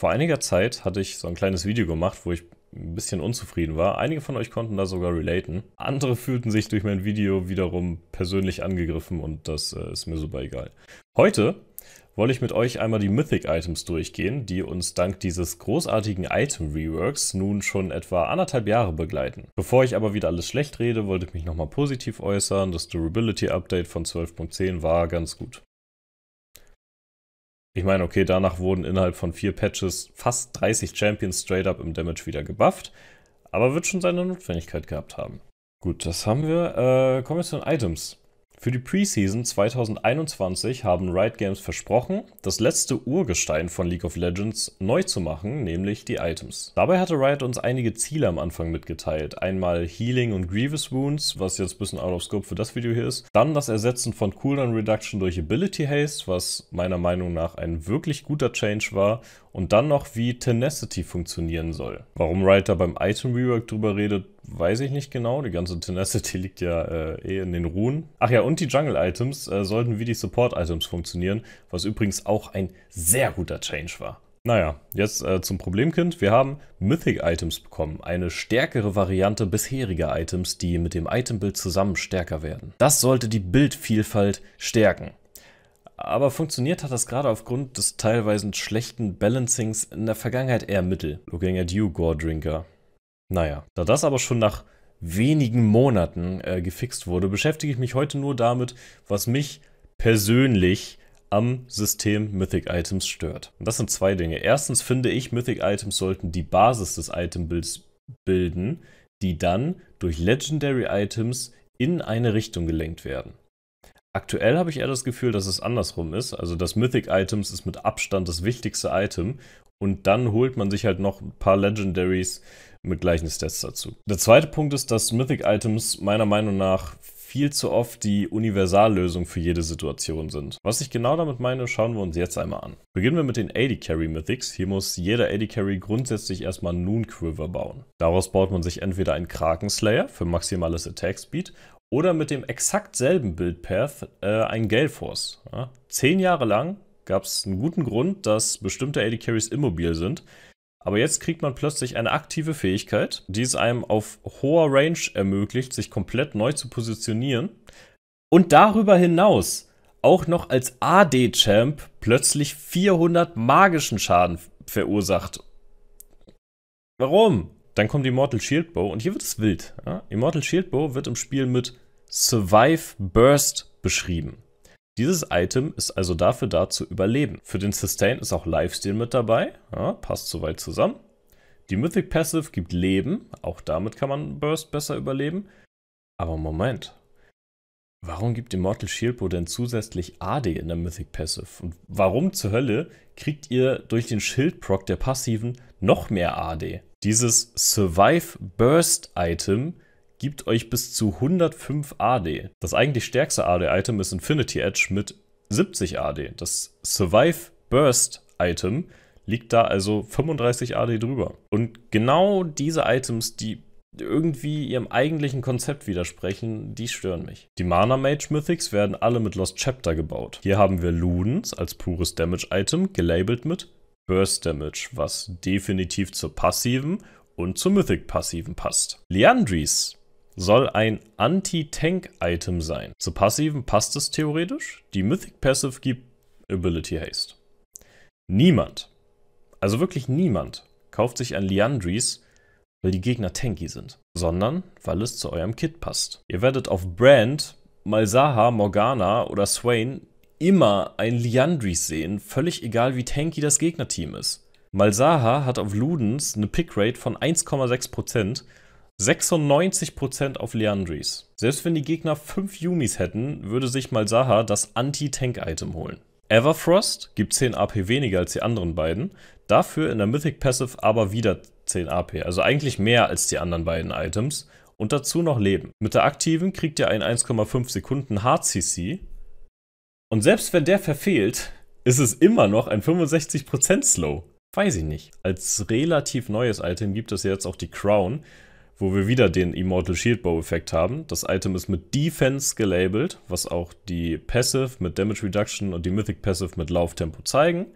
Vor einiger Zeit hatte ich so ein kleines Video gemacht, wo ich ein bisschen unzufrieden war. Einige von euch konnten da sogar relaten. Andere fühlten sich durch mein Video wiederum persönlich angegriffen und das äh, ist mir super egal. Heute wollte ich mit euch einmal die Mythic Items durchgehen, die uns dank dieses großartigen Item Reworks nun schon etwa anderthalb Jahre begleiten. Bevor ich aber wieder alles schlecht rede, wollte ich mich nochmal positiv äußern. Das Durability Update von 12.10 war ganz gut. Ich meine, okay, danach wurden innerhalb von vier Patches fast 30 Champions straight up im Damage wieder gebufft, aber wird schon seine Notwendigkeit gehabt haben. Gut, das haben wir. Äh, kommen wir zu den Items. Für die Preseason 2021 haben Riot Games versprochen, das letzte Urgestein von League of Legends neu zu machen, nämlich die Items. Dabei hatte Riot uns einige Ziele am Anfang mitgeteilt. Einmal Healing und Grievous Wounds, was jetzt ein bisschen out of scope für das Video hier ist. Dann das Ersetzen von Cooldown Reduction durch Ability Haste, was meiner Meinung nach ein wirklich guter Change war und dann noch, wie Tenacity funktionieren soll. Warum Writer beim Item Rework drüber redet, weiß ich nicht genau. Die ganze Tenacity liegt ja äh, eh in den Ruhen. Ach ja, und die Jungle Items äh, sollten wie die Support Items funktionieren, was übrigens auch ein sehr guter Change war. Naja, jetzt äh, zum Problemkind. Wir haben Mythic Items bekommen, eine stärkere Variante bisheriger Items, die mit dem Item-Bild zusammen stärker werden. Das sollte die Bildvielfalt stärken aber funktioniert hat das gerade aufgrund des teilweise schlechten Balancings in der Vergangenheit eher mittel. Looking at you, Gore Drinker. Naja, da das aber schon nach wenigen Monaten äh, gefixt wurde, beschäftige ich mich heute nur damit, was mich persönlich am System Mythic Items stört. Und das sind zwei Dinge. Erstens finde ich, Mythic Items sollten die Basis des Itembilds bilden, die dann durch Legendary Items in eine Richtung gelenkt werden. Aktuell habe ich eher das Gefühl, dass es andersrum ist. Also das Mythic Items ist mit Abstand das wichtigste Item und dann holt man sich halt noch ein paar Legendaries mit gleichen Stats dazu. Der zweite Punkt ist, dass Mythic Items meiner Meinung nach viel zu oft die Universallösung für jede Situation sind. Was ich genau damit meine, schauen wir uns jetzt einmal an. Beginnen wir mit den AD Carry Mythics. Hier muss jeder AD Carry grundsätzlich erstmal Noon Quiver bauen. Daraus baut man sich entweder einen Kraken Slayer für maximales Attack Speed oder mit dem exakt selben Build-Path äh, ein Galeforce. Ja? Zehn Jahre lang gab es einen guten Grund, dass bestimmte AD Carries immobil sind. Aber jetzt kriegt man plötzlich eine aktive Fähigkeit, die es einem auf hoher Range ermöglicht, sich komplett neu zu positionieren. Und darüber hinaus auch noch als AD-Champ plötzlich 400 magischen Schaden verursacht. Warum? Dann kommt Immortal Shield Bow und hier wird es wild. Ja? Immortal Shield Bow wird im Spiel mit Survive Burst beschrieben. Dieses Item ist also dafür da zu überleben. Für den Sustain ist auch Lifesteal mit dabei, ja, passt soweit zusammen. Die Mythic Passive gibt Leben, auch damit kann man Burst besser überleben. Aber Moment, Warum gibt Immortal Shilpo denn zusätzlich AD in der Mythic Passive? Und warum zur Hölle kriegt ihr durch den Schildproc der Passiven noch mehr AD? Dieses Survive Burst Item gibt euch bis zu 105 AD. Das eigentlich stärkste AD-Item ist Infinity Edge mit 70 AD. Das Survive Burst Item liegt da also 35 AD drüber. Und genau diese Items, die irgendwie ihrem eigentlichen Konzept widersprechen, die stören mich. Die Mana Mage Mythics werden alle mit Lost Chapter gebaut. Hier haben wir Ludens als pures Damage Item, gelabelt mit Burst Damage, was definitiv zur passiven und zur Mythic passiven passt. Leandris soll ein Anti-Tank-Item sein. Zur passiven passt es theoretisch. Die Mythic Passive gibt Ability Haste. Niemand, also wirklich niemand, kauft sich ein Leandris, weil die Gegner tanky sind, sondern weil es zu eurem Kit passt. Ihr werdet auf Brand, Malzaha, Morgana oder Swain immer ein Liandris sehen, völlig egal wie tanky das Gegnerteam ist. Malzaha hat auf Ludens eine Pickrate von 1,6%, 96% auf Liandris. Selbst wenn die Gegner 5 Yumis hätten, würde sich Malzaha das Anti-Tank-Item holen. Everfrost gibt 10 AP weniger als die anderen beiden, dafür in der Mythic Passive aber wieder 10 AP, also eigentlich mehr als die anderen beiden Items und dazu noch Leben. Mit der aktiven kriegt ihr einen 1,5 Sekunden Hard CC und selbst wenn der verfehlt, ist es immer noch ein 65% Slow. Weiß ich nicht. Als relativ neues Item gibt es jetzt auch die Crown, wo wir wieder den Immortal Shield Bow Effekt haben. Das Item ist mit Defense gelabelt, was auch die Passive mit Damage Reduction und die Mythic Passive mit Lauftempo zeigen.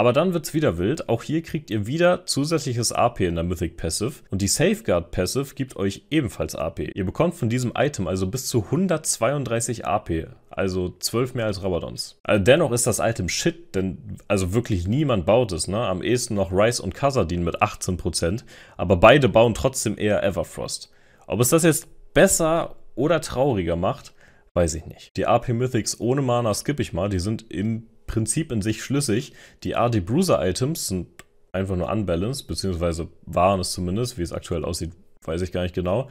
Aber dann wird's wieder wild. Auch hier kriegt ihr wieder zusätzliches AP in der Mythic Passive und die Safeguard Passive gibt euch ebenfalls AP. Ihr bekommt von diesem Item also bis zu 132 AP, also 12 mehr als Rabadons. Also dennoch ist das Item Shit, denn also wirklich niemand baut es. Ne? Am ehesten noch Rice und Kazadin mit 18%, aber beide bauen trotzdem eher Everfrost. Ob es das jetzt besser oder trauriger macht, weiß ich nicht. Die AP Mythics ohne Mana skippe ich mal, die sind im Prinzip in sich schlüssig. Die AD Bruiser Items sind einfach nur unbalanced, beziehungsweise waren es zumindest. Wie es aktuell aussieht, weiß ich gar nicht genau.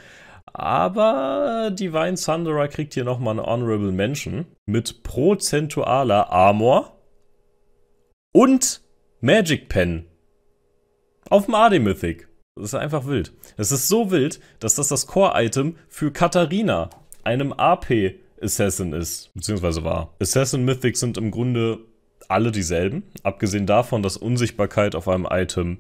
Aber Divine Thunderer kriegt hier nochmal eine Honorable Mention mit prozentualer Armor und Magic Pen. Auf dem AD Mythic. Das ist einfach wild. Es ist so wild, dass das das Core-Item für Katharina, einem AP Assassin ist, beziehungsweise war. Assassin Mythics sind im Grunde alle dieselben. Abgesehen davon, dass Unsichtbarkeit auf einem Item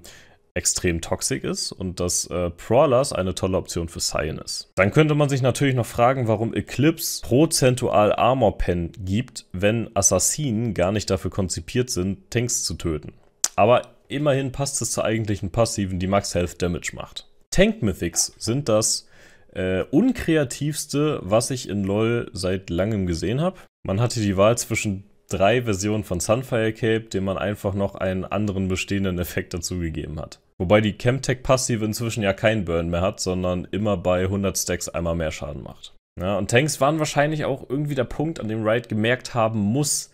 extrem toxisch ist und dass äh, Prawlers eine tolle Option für Cyan ist. Dann könnte man sich natürlich noch fragen, warum Eclipse prozentual Armor Pen gibt, wenn Assassinen gar nicht dafür konzipiert sind, Tanks zu töten. Aber immerhin passt es zur eigentlichen Passiven, die Max Health Damage macht. Tank Mythics sind das äh, unkreativste, was ich in LoL seit langem gesehen habe. Man hatte die Wahl zwischen drei Versionen von Sunfire Cape, dem man einfach noch einen anderen bestehenden Effekt dazugegeben hat. Wobei die Chemtech Passive inzwischen ja keinen Burn mehr hat, sondern immer bei 100 Stacks einmal mehr Schaden macht. Ja, und Tanks waren wahrscheinlich auch irgendwie der Punkt, an dem Riot gemerkt haben muss,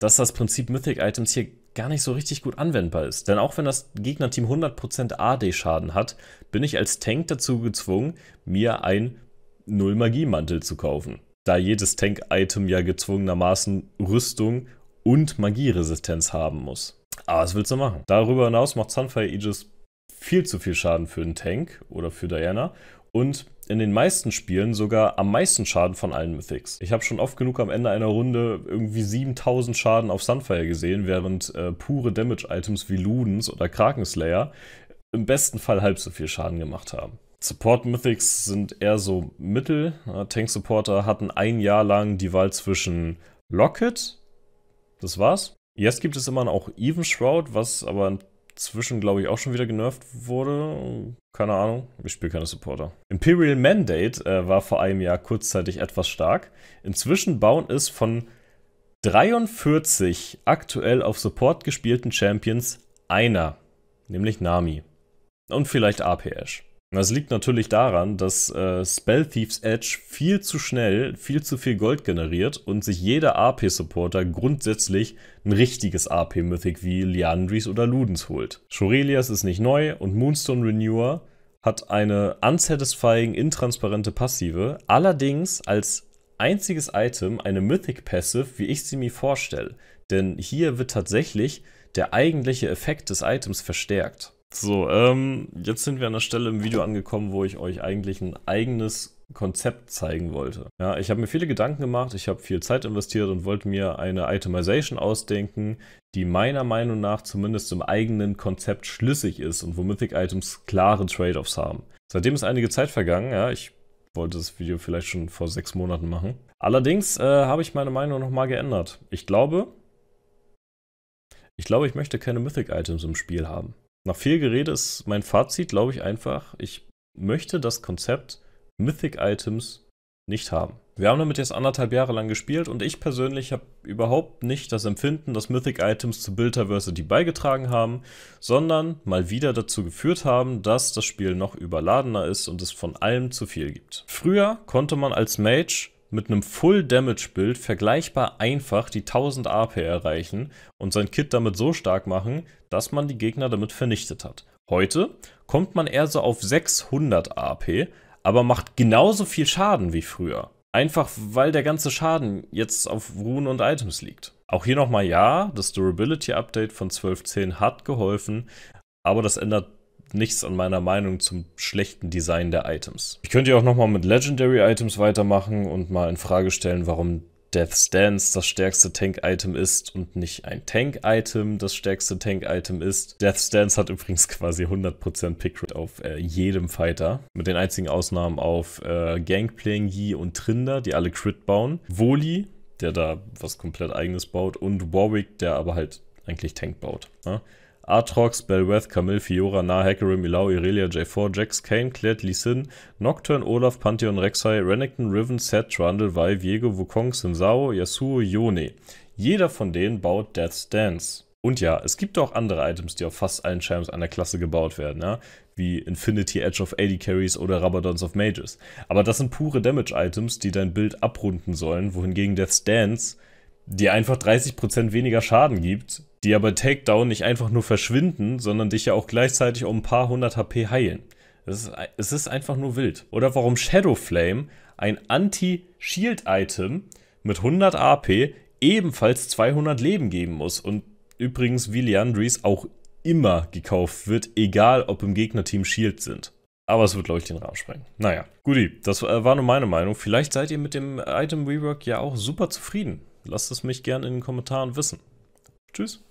dass das Prinzip Mythic Items hier gar nicht so richtig gut anwendbar ist. Denn auch wenn das Gegnerteam 100% AD-Schaden hat, bin ich als Tank dazu gezwungen, mir ein Null-Magie-Mantel zu kaufen da jedes Tank-Item ja gezwungenermaßen Rüstung und Magieresistenz haben muss. Aber ah, was willst du machen? Darüber hinaus macht Sunfire Aegis viel zu viel Schaden für den Tank oder für Diana und in den meisten Spielen sogar am meisten Schaden von allen Mythics. Ich habe schon oft genug am Ende einer Runde irgendwie 7000 Schaden auf Sunfire gesehen, während äh, pure Damage-Items wie Ludens oder Krakenslayer im besten Fall halb so viel Schaden gemacht haben. Support-Mythics sind eher so Mittel. Tank-Supporter hatten ein Jahr lang die Wahl zwischen Locket, das war's. Jetzt gibt es immerhin auch Even Shroud, was aber inzwischen, glaube ich, auch schon wieder genervt wurde. Keine Ahnung, ich spiele keine Supporter. Imperial Mandate äh, war vor einem Jahr kurzzeitig etwas stark. Inzwischen bauen es von 43 aktuell auf Support gespielten Champions einer, nämlich Nami. Und vielleicht AP Ash. Das liegt natürlich daran, dass äh, Spell Thieves Edge viel zu schnell viel zu viel Gold generiert und sich jeder AP-Supporter grundsätzlich ein richtiges AP-Mythic wie Liandris oder Ludens holt. Shorelias ist nicht neu und Moonstone Renewer hat eine unsatisfying, intransparente Passive, allerdings als einziges Item eine Mythic Passive, wie ich sie mir vorstelle. Denn hier wird tatsächlich der eigentliche Effekt des Items verstärkt. So, ähm, jetzt sind wir an der Stelle im Video angekommen, wo ich euch eigentlich ein eigenes Konzept zeigen wollte. Ja, ich habe mir viele Gedanken gemacht, ich habe viel Zeit investiert und wollte mir eine Itemization ausdenken, die meiner Meinung nach zumindest im eigenen Konzept schlüssig ist und wo Mythic Items klare Trade-offs haben. Seitdem ist einige Zeit vergangen, ja, ich wollte das Video vielleicht schon vor sechs Monaten machen. Allerdings äh, habe ich meine Meinung nochmal geändert. Ich glaube, ich glaube, ich möchte keine Mythic Items im Spiel haben. Nach viel Gerede ist mein Fazit, glaube ich, einfach, ich möchte das Konzept Mythic Items nicht haben. Wir haben damit jetzt anderthalb Jahre lang gespielt und ich persönlich habe überhaupt nicht das Empfinden, dass Mythic Items zu Build Diversity beigetragen haben, sondern mal wieder dazu geführt haben, dass das Spiel noch überladener ist und es von allem zu viel gibt. Früher konnte man als Mage mit einem Full-Damage-Build vergleichbar einfach die 1000 AP erreichen und sein Kit damit so stark machen, dass man die Gegner damit vernichtet hat. Heute kommt man eher so auf 600 AP, aber macht genauso viel Schaden wie früher. Einfach weil der ganze Schaden jetzt auf Runen und Items liegt. Auch hier nochmal ja, das Durability Update von 12.10 hat geholfen, aber das ändert nichts an meiner Meinung zum schlechten Design der Items. Ich könnte ja auch nochmal mit Legendary Items weitermachen und mal in Frage stellen, warum Death's Dance das stärkste Tank-Item ist und nicht ein Tank-Item das stärkste Tank-Item ist. Death's Dance hat übrigens quasi 100% Pickrate auf äh, jedem Fighter. Mit den einzigen Ausnahmen auf äh, Gangplank, Yi und Trinder, die alle Crit bauen. Woli, der da was komplett eigenes baut und Warwick, der aber halt eigentlich Tank baut. Ne? Aatrox, Belweth, Camille, Fiora, Nah, Hackerim, Ilau, Irelia, J4, Jax, Kane, Klett, Lee Sin, Nocturne, Olaf, Pantheon, Rek'Sai, Renekton, Riven, Seth, Trundle, Vi, Viego, Wukong, Simsao, Yasuo, Yone. Jeder von denen baut Death's Dance. Und ja, es gibt auch andere Items, die auf fast allen Champs einer Klasse gebaut werden, ja? wie Infinity Edge of AD Carries oder Rabadons of Mages. Aber das sind pure Damage-Items, die dein Bild abrunden sollen, wohingegen Death's Dance dir einfach 30% weniger Schaden gibt, die aber Takedown nicht einfach nur verschwinden, sondern dich ja auch gleichzeitig um ein paar hundert HP heilen. es ist einfach nur wild. Oder warum Shadow Flame, ein Anti-Shield-Item mit 100 AP, ebenfalls 200 Leben geben muss. Und übrigens wie Leandris auch immer gekauft wird, egal ob im Gegnerteam Shield sind. Aber es wird, glaube ich, den Rahmen sprengen. Naja, guti, das äh, war nur meine Meinung. Vielleicht seid ihr mit dem Item Rework ja auch super zufrieden. Lasst es mich gerne in den Kommentaren wissen. Tschüss.